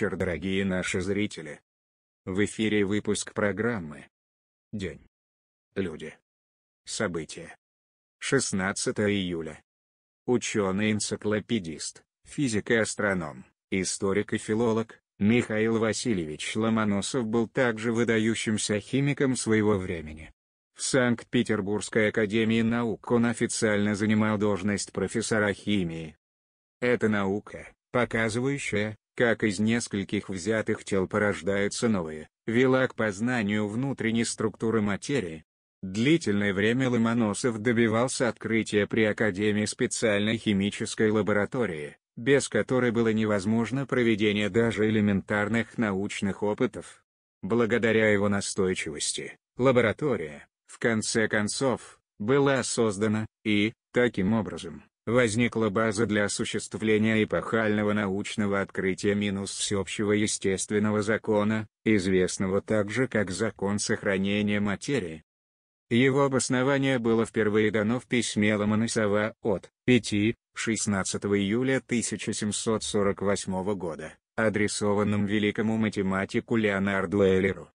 вечер, дорогие наши зрители. В эфире выпуск программы «День. Люди. События». 16 июля. Ученый-энциклопедист, физик и астроном, историк и филолог, Михаил Васильевич Ломоносов был также выдающимся химиком своего времени. В Санкт-Петербургской академии наук он официально занимал должность профессора химии. Это наука, показывающая, как из нескольких взятых тел порождаются новые, вела к познанию внутренней структуры материи. Длительное время Ломоносов добивался открытия при Академии специальной химической лаборатории, без которой было невозможно проведение даже элементарных научных опытов. Благодаря его настойчивости, лаборатория, в конце концов, была создана, и, таким образом, возникла база для осуществления эпохального научного открытия минус всеобщего естественного закона, известного также как закон сохранения материи. Его обоснование было впервые дано в письме Ломоносова от 5-16 июля 1748 года, адресованном великому математику Леонарду Эйлеру.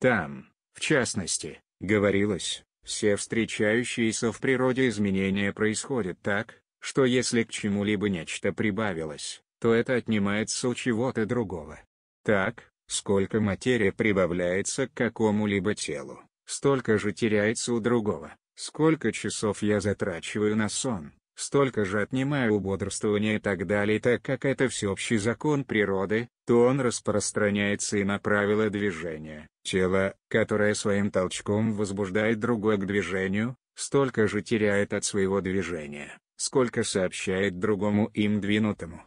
Там, в частности, говорилось, все встречающиеся в природе изменения происходят так, что если к чему-либо нечто прибавилось, то это отнимается у чего-то другого. Так, сколько материя прибавляется к какому-либо телу, столько же теряется у другого. Сколько часов я затрачиваю на сон, столько же отнимаю у бодрствования и так далее. Так как это всеобщий закон природы, то он распространяется и на правила движения. Тело, которое своим толчком возбуждает другое к движению, столько же теряет от своего движения, сколько сообщает другому им двинутому.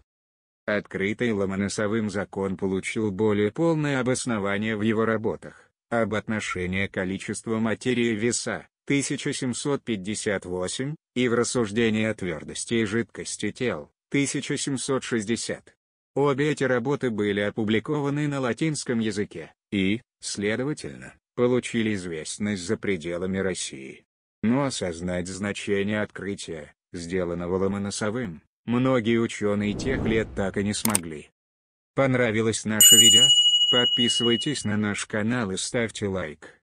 Открытый ломоносовым закон получил более полное обоснование в его работах, об отношении количества материи веса, 1758, и в рассуждении о твердости и жидкости тел, 1760. Обе эти работы были опубликованы на латинском языке, и, следовательно, получили известность за пределами России. Но осознать значение открытия, сделанного Ломоносовым, многие ученые тех лет так и не смогли. Понравилось наше видео? Подписывайтесь на наш канал и ставьте лайк.